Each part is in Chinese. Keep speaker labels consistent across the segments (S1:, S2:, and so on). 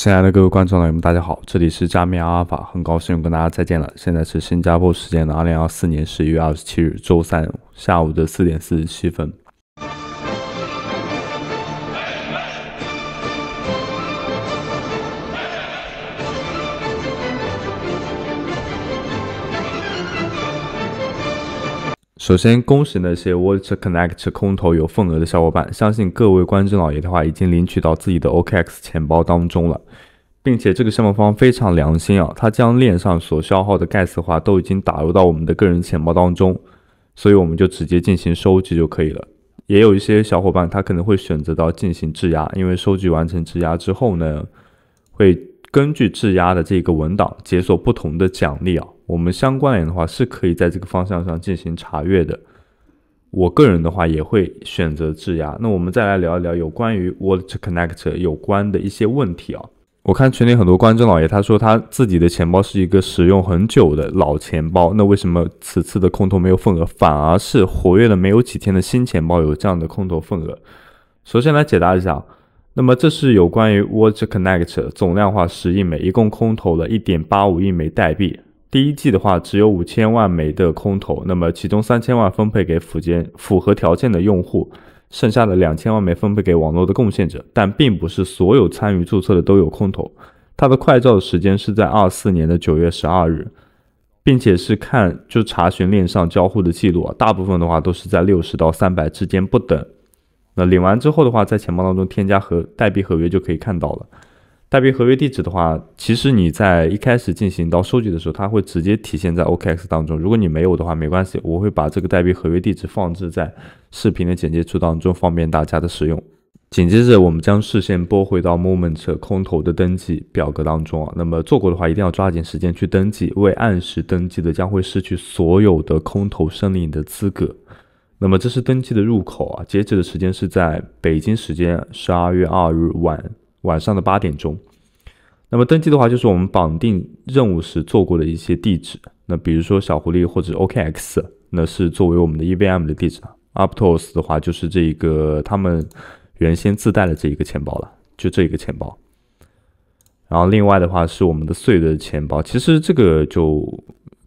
S1: 亲爱的各位观众朋友们，大家好！这里是加密阿尔法，很高兴跟大家再见了。现在是新加坡时间的二零二四年十一月二十七日周三下午的四点四十七分。首先，恭喜那些 Watch Connect 空投有份额的小伙伴，相信各位观众老爷的话，已经领取到自己的 OKX 钱包当中了，并且这个项目方非常良心啊，他将链上所消耗的 Gas 的话都已经打入到我们的个人钱包当中，所以我们就直接进行收集就可以了。也有一些小伙伴他可能会选择到进行质押，因为收集完成质押之后呢，会。根据质押的这个文档解锁不同的奖励啊，我们相关人的话是可以在这个方向上进行查阅的。我个人的话也会选择质押。那我们再来聊一聊有关于 Wallet Connect 有关的一些问题啊。我看群里很多观众老爷，他说他自己的钱包是一个使用很久的老钱包，那为什么此次的空投没有份额，反而是活跃了没有几天的新钱包有这样的空投份额？首先来解答一下。那么这是有关于 Watch Connect 总量化十亿枚，一共空投了一点八五亿枚代币。第一季的话只有五千万枚的空投，那么其中三千万分配给附件符合条件的用户，剩下的两千万枚分配给网络的贡献者。但并不是所有参与注册的都有空投。它的快照的时间是在二四年的九月十二日，并且是看就查询链上交互的记录，大部分的话都是在六十到三百之间不等。那领完之后的话，在钱包当中添加和代币合约就可以看到了。代币合约地址的话，其实你在一开始进行到收集的时候，它会直接体现在 OKX 当中。如果你没有的话，没关系，我会把这个代币合约地址放置在视频的简介处当中，方便大家的使用。紧接着，我们将视线拨回到 Moment 空投的登记表格当中啊。那么做过的话，一定要抓紧时间去登记，未按时登记的将会失去所有的空投申领的资格。那么这是登记的入口啊，截止的时间是在北京时间十二月二日晚晚上的八点钟。那么登记的话，就是我们绑定任务时做过的一些地址。那比如说小狐狸或者 OKX，那是作为我们的 EVM 的地址啊。UpToS 的话，就是这一个他们原先自带的这一个钱包了，就这一个钱包。然后另外的话是我们的碎的钱包，其实这个就。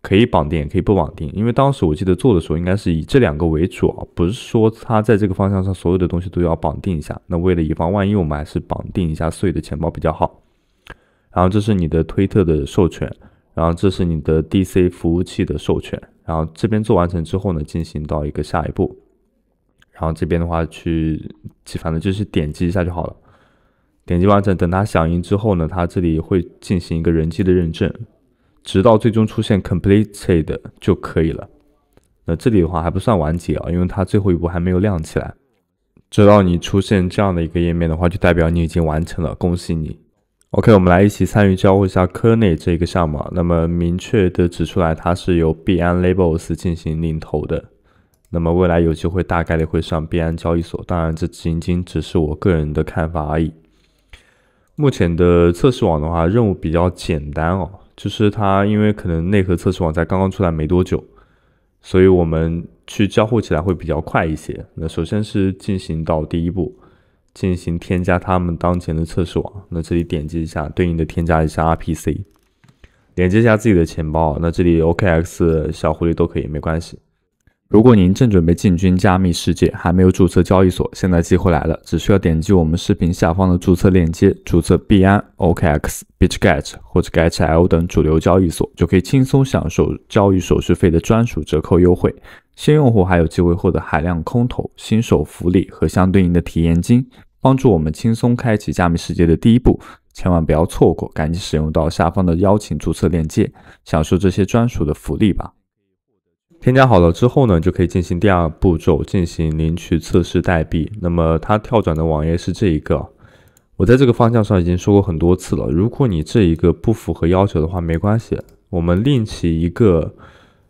S1: 可以绑定，也可以不绑定，因为当时我记得做的时候，应该是以这两个为主，啊，不是说它在这个方向上所有的东西都要绑定一下。那为了以防万一，我们还是绑定一下碎的钱包比较好。然后这是你的推特的授权，然后这是你的 DC 服务器的授权，然后这边做完成之后呢，进行到一个下一步，然后这边的话去，反正就是点击一下就好了。点击完成，等它响应之后呢，它这里会进行一个人机的认证。直到最终出现 completed 就可以了。那这里的话还不算完结啊，因为它最后一步还没有亮起来。直到你出现这样的一个页面的话，就代表你已经完成了，恭喜你。OK，我们来一起参与交互一下科内这个项目。那么明确的指出来，它是由 b n labels 进行领头的。那么未来有机会大概率会上 b n 交易所。当然，这仅仅只是我个人的看法而已。目前的测试网的话，任务比较简单哦。就是它，因为可能内核测试网才刚刚出来没多久，所以我们去交互起来会比较快一些。那首先是进行到第一步，进行添加他们当前的测试网。那这里点击一下，对应的添加一下 RPC，连接一下自己的钱包。那这里 OKX 小狐狸都可以，没关系。如果您正准备进军加密世界，还没有注册交易所，现在机会来了！只需要点击我们视频下方的注册链接，注册币安、OKX、b i t h g a t 或者 g a t l i o 等主流交易所，就可以轻松享受交易手续费的专属折扣优惠。新用户还有机会获得海量空投、新手福利和相对应的体验金，帮助我们轻松开启加密世界的第一步。千万不要错过，赶紧使用到下方的邀请注册链接，享受这些专属的福利吧！添加好了之后呢，就可以进行第二步骤，进行领取测试代币。那么它跳转的网页是这一个。我在这个方向上已经说过很多次了。如果你这一个不符合要求的话，没关系，我们另起一个，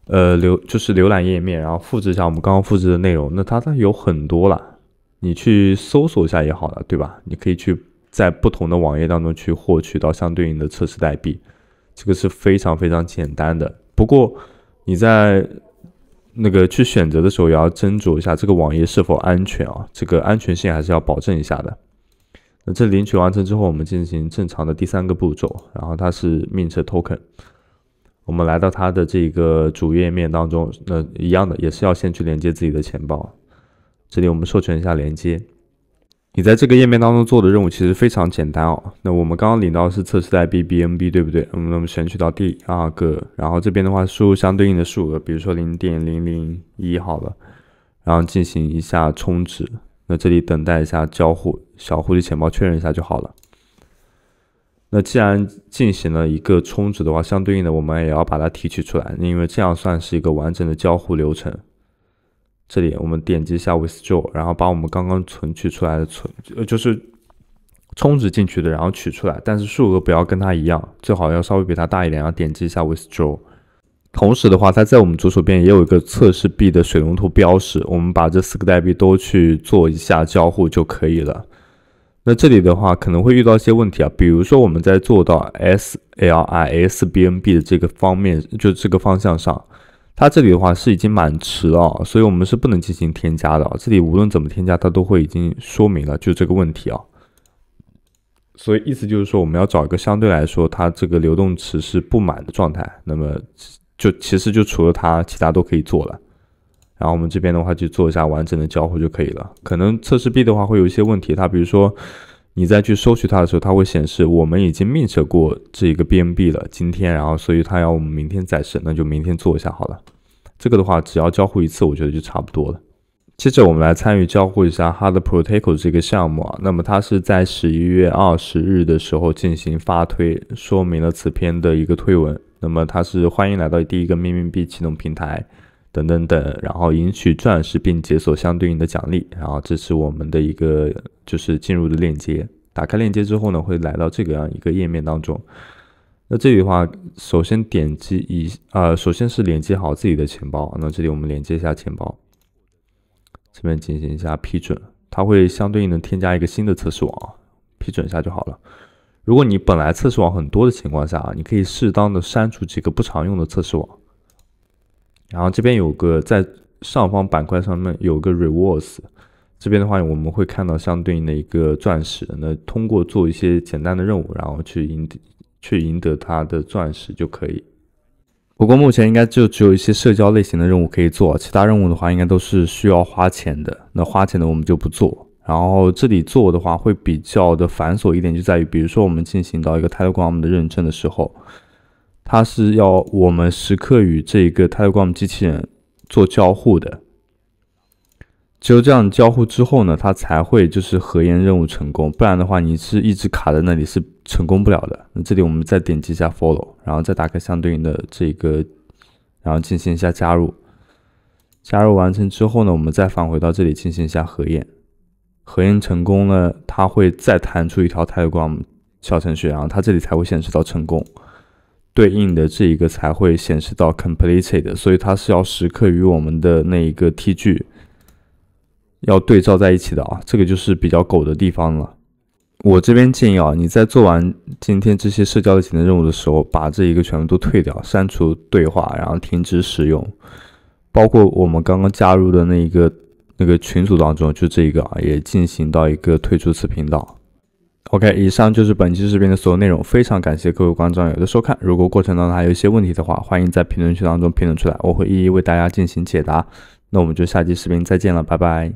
S1: 呃，浏就是浏览页面，然后复制一下我们刚刚复制的内容。那它它有很多了，你去搜索一下也好了，对吧？你可以去在不同的网页当中去获取到相对应的测试代币，这个是非常非常简单的。不过你在那个去选择的时候也要斟酌一下，这个网页是否安全啊？这个安全性还是要保证一下的。那这领取完成之后，我们进行正常的第三个步骤，然后它是 Minta Token，我们来到它的这个主页面当中，那一样的也是要先去连接自己的钱包，这里我们授权一下连接。你在这个页面当中做的任务其实非常简单哦。那我们刚刚领到是测试代币 BNB，对不对？嗯，那么选取到第二个，然后这边的话输入相对应的数额，比如说零点零零一好了，然后进行一下充值。那这里等待一下交互，小狐狸钱包确认一下就好了。那既然进行了一个充值的话，相对应的我们也要把它提取出来，因为这样算是一个完整的交互流程。这里我们点击一下 withdraw，然后把我们刚刚存取出来的存，呃，就是充值进去的，然后取出来，但是数额不要跟它一样，最好要稍微比它大一点。然后点击一下 withdraw。同时的话，它在我们左手边也有一个测试币的水龙头标识，我们把这四个代币都去做一下交互就可以了。那这里的话可能会遇到一些问题啊，比如说我们在做到 SLISBNB 的这个方面，就这个方向上。它这里的话是已经满池了，所以我们是不能进行添加的。这里无论怎么添加，它都会已经说明了，就这个问题啊。所以意思就是说，我们要找一个相对来说它这个流动池是不满的状态，那么就其实就除了它，其他都可以做了。然后我们这边的话就做一下完整的交互就可以了。可能测试 B 的话会有一些问题，它比如说。你再去收取它的时候，它会显示我们已经 mint 过这一个 BMB 了，今天，然后所以它要我们明天再审，那就明天做一下好了。这个的话，只要交互一次，我觉得就差不多了。接着我们来参与交互一下 Hard Protocol 这个项目啊，那么它是在十一月二十日的时候进行发推，说明了此篇的一个推文，那么它是欢迎来到第一个命名币启动平台。等等等，然后赢取钻石并解锁相对应的奖励，然后这是我们的一个就是进入的链接。打开链接之后呢，会来到这个样一个页面当中。那这里的话，首先点击一啊，首先是连接好自己的钱包。那这里我们连接一下钱包，这边进行一下批准，它会相对应的添加一个新的测试网，批准一下就好了。如果你本来测试网很多的情况下啊，你可以适当的删除几个不常用的测试网。然后这边有个在上方板块上面有个 rewards，这边的话我们会看到相对应的一个钻石。那通过做一些简单的任务，然后去赢得去赢得它的钻石就可以。不过目前应该就只有一些社交类型的任务可以做，其他任务的话应该都是需要花钱的。那花钱的我们就不做。然后这里做的话会比较的繁琐一点，就在于比如说我们进行到一个 Telegram 的认证的时候。它是要我们时刻与这一个 t r a 光机器人做交互的，只有这样交互之后呢，它才会就是核验任务成功，不然的话你是一直卡在那里是成功不了的。那这里我们再点击一下 Follow，然后再打开相对应的这个，然后进行一下加入，加入完成之后呢，我们再返回到这里进行一下核验，核验成功了，它会再弹出一条 t r a 光小程序，然后它这里才会显示到成功。对应的这一个才会显示到 completed，所以它是要时刻与我们的那一个 TG 要对照在一起的啊，这个就是比较狗的地方了。我这边建议啊，你在做完今天这些社交的型的任务的时候，把这一个全部都退掉，删除对话，然后停止使用，包括我们刚刚加入的那一个那个群组当中，就这一个啊，也进行到一个退出此频道。OK，以上就是本期视频的所有内容。非常感谢各位观众友的收看。如果过程当中还有一些问题的话，欢迎在评论区当中评论出来，我会一一为大家进行解答。那我们就下期视频再见了，拜拜。